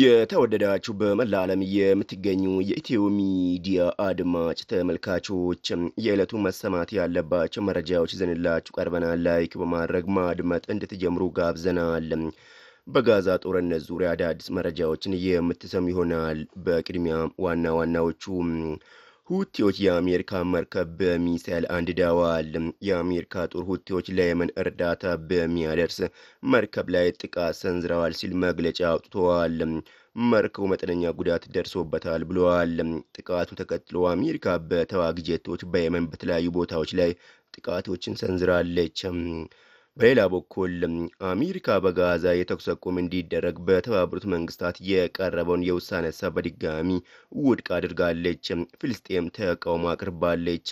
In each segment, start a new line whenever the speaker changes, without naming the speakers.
የተወደዳችሁ በመላ ዓለም የምትገኙ የኢትዮ ሚዲያ አድማጭ ተመልካቾች የዕለቱ መሰማት ያለባቸው መረጃዎች ይዘንላችሁ ቀርበናል። ላይክ በማድረግ ማድመጥ እንድትጀምሩ ጋብዘናል። በጋዛ ጦርነት ዙሪያ አዳዲስ መረጃዎችን የምትሰሙ ይሆናል። በቅድሚያ ዋና ዋናዎቹ ሁቲዎች የአሜሪካ መርከብ በሚሳይል አንድደዋል። የአሜሪካ ጦር ሁቲዎች ለየመን እርዳታ በሚያደርስ መርከብ ላይ ጥቃት ሰንዝረዋል ሲል መግለጫ አውጥተዋል። መርከቡ መጠነኛ ጉዳት ደርሶበታል ብለዋል። ጥቃቱን ተከትሎ አሜሪካ በተዋጊ ጀቶች በየመን በተለያዩ ቦታዎች ላይ ጥቃቶችን ሰንዝራለች። በሌላ በኩል አሜሪካ በጋዛ የተኩስ አቁም እንዲደረግ በተባበሩት መንግስታት የቀረበውን የውሳኔ ሀሳብ በድጋሚ ውድቅ አድርጋለች። ፍልስጤም ተቃውሞ አቅርባለች።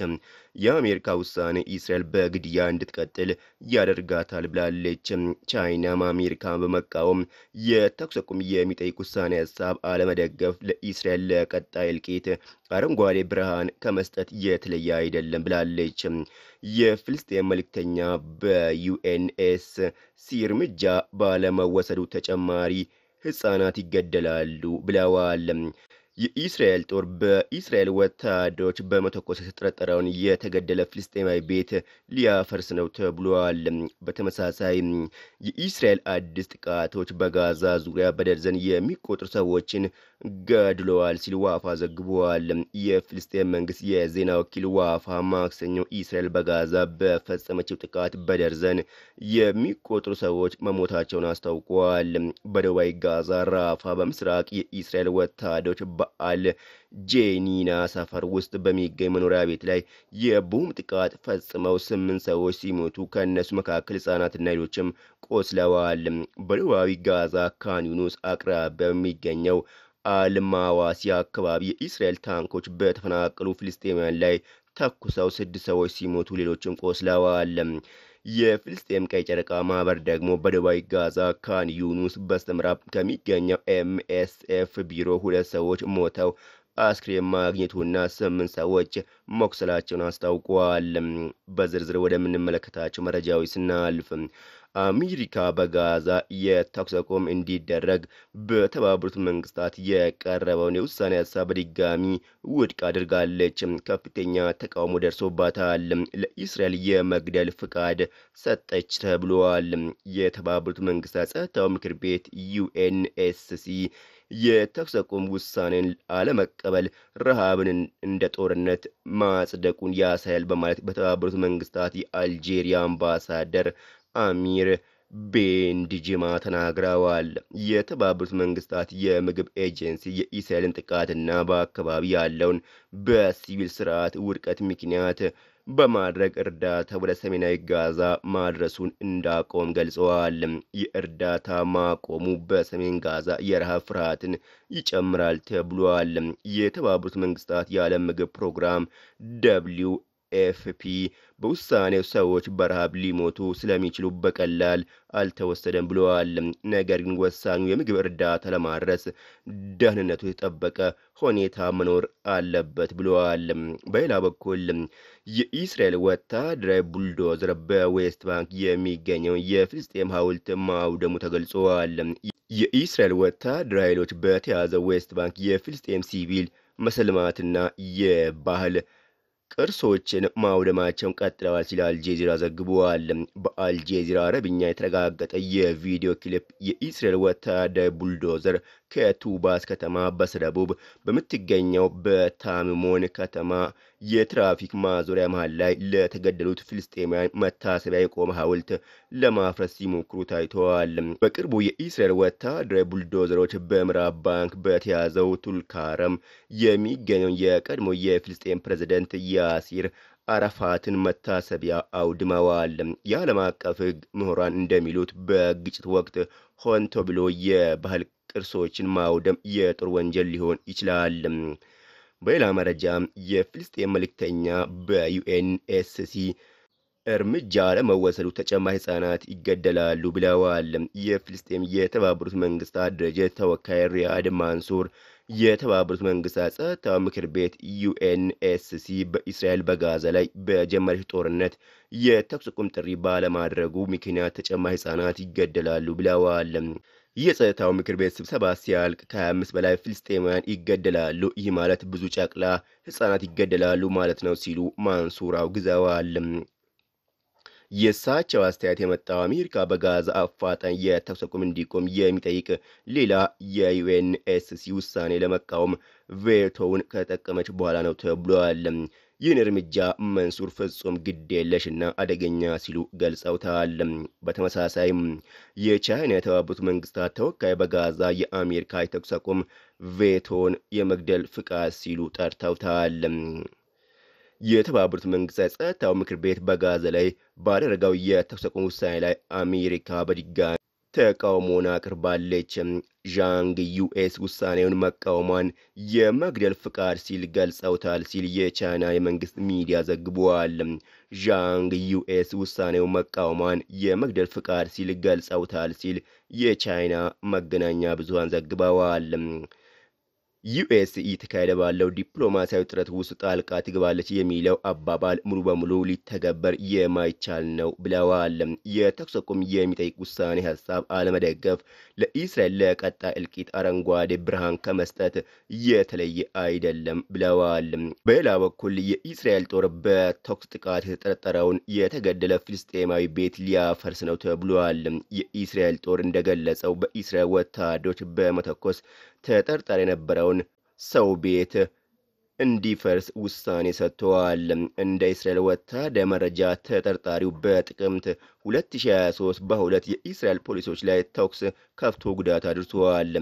የአሜሪካ ውሳኔ እስራኤል በግድያ እንድትቀጥል ያደርጋታል ብላለች። ቻይናም አሜሪካን በመቃወም የተኩስ አቁም የሚጠይቅ ውሳኔ ሀሳብ አለመደገፍ ለእስራኤል ለቀጣይ እልቂት አረንጓዴ ብርሃን ከመስጠት የተለየ አይደለም ብላለች። የፍልስጤም መልእክተኛ በዩኤንኤስ ሲ እርምጃ ባለመወሰዱ ተጨማሪ ህጻናት ይገደላሉ ብለዋል። የኢስራኤል ጦር በኢስራኤል ወታደሮች በመተኮስ የተጠረጠረውን የተገደለ ፍልስጤማዊ ቤት ሊያፈርስ ነው ተብሏል። በተመሳሳይ የኢስራኤል አዲስ ጥቃቶች በጋዛ ዙሪያ በደርዘን የሚቆጥሩ ሰዎችን ገድለዋል ሲል ዋፋ ዘግቧል። የፍልስጤም መንግስት የዜና ወኪል ዋፋ ማክሰኞ እስራኤል በጋዛ በፈጸመችው ጥቃት በደርዘን የሚቆጥሩ ሰዎች መሞታቸውን አስታውቋል። በደቡባዊ ጋዛ ራፋ፣ በምስራቅ የእስራኤል ወታደሮች በአል ጄኒና ሰፈር ውስጥ በሚገኝ መኖሪያ ቤት ላይ የቦምብ ጥቃት ፈጽመው ስምንት ሰዎች ሲሞቱ ከእነሱ መካከል ህጻናትና ሌሎችም ቆስለዋል። በደቡባዊ ጋዛ ካን ዩኑስ አቅራቢያ የሚገኘው አልማዋሲያ አካባቢ የእስራኤል ታንኮች በተፈናቀሉ ፍልስጤማውያን ላይ ተኩሰው ስድስት ሰዎች ሲሞቱ ሌሎችም ቆስለዋል። የፍልስጤም ቀይ ጨረቃ ማህበር ደግሞ በደቡባዊ ጋዛ ካን ዩኑስ በስተምዕራብ ከሚገኘው ኤምኤስኤፍ ቢሮ ሁለት ሰዎች ሞተው አስክሬን ማግኘቱና ስምንት ሰዎች መቁሰላቸውን አስታውቋል። በዝርዝር ወደምንመለከታቸው መረጃዎች ስናልፍ አሜሪካ በጋዛ የተኩስ አቁም እንዲደረግ በተባበሩት መንግስታት የቀረበውን የውሳኔ ሀሳብ በድጋሚ ውድቅ አድርጋለች። ከፍተኛ ተቃውሞ ደርሶባታል። ለእስራኤል የመግደል ፍቃድ ሰጠች ተብሏል። የተባበሩት መንግስታት ጸጥታው ምክር ቤት ዩኤንኤስሲ የተኩስ አቁም ውሳኔን አለመቀበል ረሃብን እንደ ጦርነት ማጽደቁን ያሳያል በማለት በተባበሩት መንግስታት የአልጄሪያ አምባሳደር አሚር ቤንድጅማ ተናግረዋል። የተባበሩት መንግስታት የምግብ ኤጀንሲ የኢስራኤልን ጥቃትና በአካባቢ ያለውን በሲቪል ስርዓት ውድቀት ምክንያት በማድረግ እርዳታ ወደ ሰሜናዊ ጋዛ ማድረሱን እንዳቆም ገልጸዋል። የእርዳታ ማቆሙ በሰሜን ጋዛ የረሃብ ፍርሃትን ይጨምራል ተብሏል። የተባበሩት መንግስታት የዓለም ምግብ ፕሮግራም ደብሊው ኤፍፒ በውሳኔው ሰዎች በረሃብ ሊሞቱ ስለሚችሉ በቀላል አልተወሰደም ብለዋል። ነገር ግን ወሳኙ የምግብ እርዳታ ለማድረስ ደህንነቱ የጠበቀ ሁኔታ መኖር አለበት ብለዋል። በሌላ በኩል የኢስራኤል ወታደራዊ ቡልዶዘር በዌስት ባንክ የሚገኘው የፍልስጤም ሐውልት ማውደሙ ተገልጸዋል። የኢስራኤል ወታደራዊ ኃይሎች በተያዘው ዌስት ባንክ የፍልስጤም ሲቪል መሰልማትና የባህል ቅርሶችን ማውደማቸውን ቀጥለዋል ሲል አልጄዚራ ዘግበዋል። በአልጄዚራ አረብኛ የተረጋገጠ የቪዲዮ ክሊፕ የእስራኤል ወታደራዊ ቡልዶዘር ከቱባስ ከተማ በስተደቡብ በምትገኘው በታምሞን ከተማ የትራፊክ ማዞሪያ መሃል ላይ ለተገደሉት ፍልስጤማውያን መታሰቢያ የቆመ ሐውልት ለማፍረስ ሲሞክሩ ታይተዋል። በቅርቡ የኢስራኤል ወታደራዊ ቡልዶዘሮች በምዕራብ ባንክ በተያዘው ቱልካረም የሚገኘውን የቀድሞ የፍልስጤም ፕሬዝደንት ያሲር አረፋትን መታሰቢያ አውድመዋል። የዓለም አቀፍ ሕግ ምሁራን እንደሚሉት በግጭት ወቅት ሆን ተብሎ የባህል ቅርሶችን ማውደም የጦር ወንጀል ሊሆን ይችላል። በሌላ መረጃ የፍልስጤን መልእክተኛ በዩኤንኤስሲ እርምጃ ለመወሰዱ ተጨማሪ ህጻናት ይገደላሉ ብለዋል። የፍልስጤም የተባበሩት መንግስታት ድርጅት ተወካይ ሪያድ ማንሱር የተባበሩት መንግስታት ጸጥታ ምክር ቤት ዩኤንኤስሲ በእስራኤል በጋዛ ላይ በጀመረች ጦርነት የተኩስ አቁም ጥሪ ባለማድረጉ ምክንያት ተጨማሪ ህጻናት ይገደላሉ ብለዋል። የጸጥታው ምክር ቤት ስብሰባ ሲያልቅ ከ በላይ ፍልስጤማውያን ይገደላሉ። ይህ ማለት ብዙ ጨቅላ ህጻናት ይገደላሉ ማለት ነው ሲሉ ማንሱር አውግዘዋል። የእሳቸው አስተያየት የመጣው አሜሪካ በጋዛ አፋጣኝ የተኩስ አቁም እንዲቆም የሚጠይቅ ሌላ የዩኤንኤስሲ ውሳኔ ለመቃወም ቬቶውን ከጠቀመች በኋላ ነው ተብሏል። ይህን እርምጃ መንሱር ፍጹም ግድ የለሽና አደገኛ ሲሉ ገልጸውታል። በተመሳሳይም የቻይና የተባበሩት መንግስታት ተወካይ በጋዛ የአሜሪካ የተኩስ አቁም ቬቶን የመግደል ፍቃድ ሲሉ ጠርተውታል። የተባበሩት መንግስታት ጸጥታው ምክር ቤት በጋዛ ላይ ባደረገው የተኩስ አቁም ውሳኔ ላይ አሜሪካ በድጋሚ ተቃውሞን አቅርባለች። ዣንግ ዩኤስ ውሳኔውን መቃወሟን የመግደል ፍቃድ ሲል ገልጸውታል ሲል የቻይና የመንግስት ሚዲያ ዘግቧል። ዣንግ ዩኤስ ውሳኔውን መቃወሟን የመግደል ፍቃድ ሲል ገልጸውታል ሲል የቻይና መገናኛ ብዙሃን ዘግበዋል። ዩኤስ እየተካሄደ ባለው ዲፕሎማሲያዊ ጥረት ውስጥ ጣልቃ ትግባለች የሚለው አባባል ሙሉ በሙሉ ሊተገበር የማይቻል ነው ብለዋል። የተኩስ አቁም የሚጠይቅ ውሳኔ ሀሳብ አለመደገፍ ለእስራኤል ለቀጣይ እልቂት አረንጓዴ ብርሃን ከመስጠት የተለየ አይደለም ብለዋል። በሌላ በኩል የእስራኤል ጦር በተኩስ ጥቃት የተጠረጠረውን የተገደለ ፍልስጤማዊ ቤት ሊያፈርስ ነው ተብሏል። የእስራኤል ጦር እንደገለጸው በእስራኤል ወታደሮች በመተኮስ ተጠርጣሪ የነበረውን ሰው ቤት እንዲፈርስ ውሳኔ ሰጥተዋል። እንደ እስራኤል ወታደ መረጃ ተጠርጣሪው በጥቅምት 2023 በሁለት የእስራኤል ፖሊሶች ላይ ተኩስ ከፍቶ ጉዳት አድርሷል።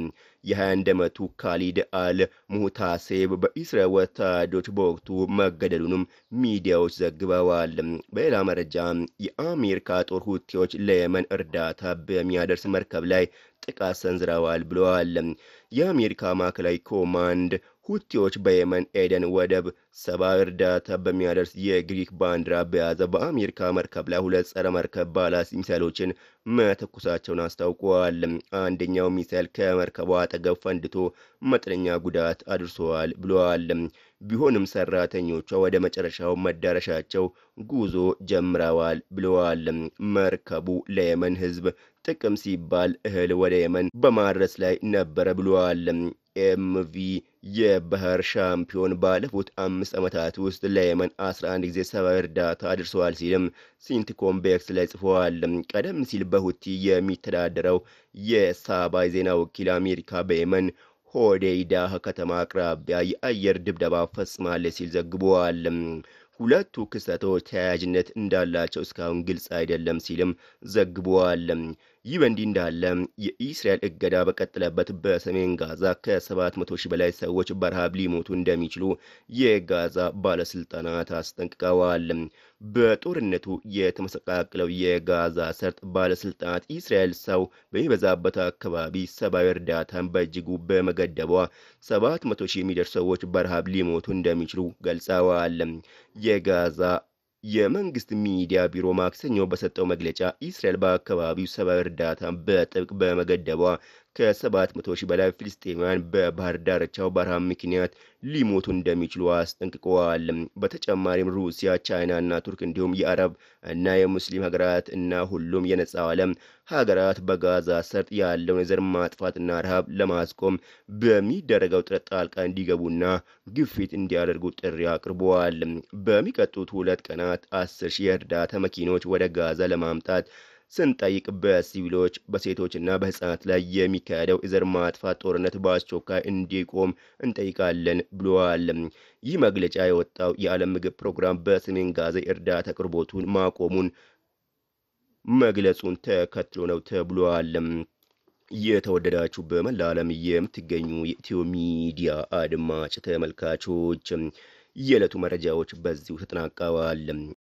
የ21 ዓመቱ ካሊድ አል ሙታሴብ በእስራኤል ወታደሮች በወቅቱ መገደሉንም ሚዲያዎች ዘግበዋል። በሌላ መረጃ የአሜሪካ ጦር ሁቲዎች ለየመን እርዳታ በሚያደርስ መርከብ ላይ ጥቃት ሰንዝረዋል ብለዋል። የአሜሪካ ማዕከላዊ ኮማንድ ሁቲዎች በየመን ኤደን ወደብ ሰብአዊ እርዳታ በሚያደርስ የግሪክ ባንዲራ በያዘ በአሜሪካ መርከብ ላይ ሁለት ጸረ መርከብ ባላስ ሚሳይሎችን መተኩሳቸውን አስታውቀዋል። አንደኛው ሚሳይል ከመርከቧ አጠገብ ፈንድቶ መጠነኛ ጉዳት አድርሰዋል ብለዋል። ቢሆንም ሰራተኞቿ ወደ መጨረሻው መዳረሻቸው ጉዞ ጀምረዋል ብለዋል። መርከቡ ለየመን ሕዝብ ጥቅም ሲባል እህል ወደ የመን በማድረስ ላይ ነበረ ብለዋል። ኤምቪ የባህር ሻምፒዮን ባለፉት አምስት ዓመታት ውስጥ ለየመን 11 ጊዜ ሰብአዊ እርዳታ አድርሰዋል ሲልም ሲንትኮም በኤክስ ላይ ጽፈዋል። ቀደም ሲል በሁቲ የሚተዳደረው የሳባይ ዜና ወኪል አሜሪካ በየመን ሆዴይዳህ ከተማ አቅራቢያ የአየር ድብደባ ፈጽማለች ሲል ዘግቧል። ሁለቱ ክስተቶች ተያያዥነት እንዳላቸው እስካሁን ግልጽ አይደለም ሲልም ዘግቧል። ይህ በእንዲህ እንዳለ የኢስራኤል እገዳ በቀጠለበት በሰሜን ጋዛ ከ700 ሺህ በላይ ሰዎች በረሃብ ሊሞቱ እንደሚችሉ የጋዛ ባለስልጣናት አስጠንቅቀዋል። በጦርነቱ የተመሰቃቅለው የጋዛ ሰርጥ ባለስልጣናት ኢስራኤል ሰው በሚበዛበት አካባቢ ሰብአዊ እርዳታን በእጅጉ በመገደቧ 700 ሺህ የሚደርሱ ሰዎች በረሃብ ሊሞቱ እንደሚችሉ ገልጸዋል። የጋዛ የመንግስት ሚዲያ ቢሮ ማክሰኞ በሰጠው መግለጫ ኢስራኤል በአካባቢው ሰብአዊ እርዳታ በጥብቅ በመገደቧ ከ700 ሺህ በላይ ፍልስጤማውያን በባህር ዳርቻው በረሃብ ምክንያት ሊሞቱ እንደሚችሉ አስጠንቅቀዋል። በተጨማሪም ሩሲያ፣ ቻይና እና ቱርክ እንዲሁም የአረብ እና የሙስሊም ሀገራት እና ሁሉም የነጻ ዓለም ሀገራት በጋዛ ሰርጥ ያለውን የዘር ማጥፋትና ረሃብ ለማስቆም በሚደረገው ጥረት ጣልቃ እንዲገቡና ግፊት እንዲያደርጉ ጥሪ አቅርበዋል። በሚቀጡት ሁለት ቀናት አስር ሺህ የእርዳታ መኪኖች ወደ ጋዛ ለማምጣት ስንጠይቅ በሲቪሎች በሴቶችና በህፃናት ላይ የሚካሄደው የዘር ማጥፋት ጦርነት በአስቸኳይ እንዲቆም እንጠይቃለን ብለዋል። ይህ መግለጫ የወጣው የዓለም ምግብ ፕሮግራም በሰሜን ጋዛ እርዳታ አቅርቦቱን ማቆሙን መግለጹን ተከትሎ ነው ተብሏል። የተወደዳችሁ በመላ ዓለም የምትገኙ የኢትዮ ሚዲያ አድማጭ ተመልካቾች የዕለቱ መረጃዎች በዚሁ ተጠናቀዋል።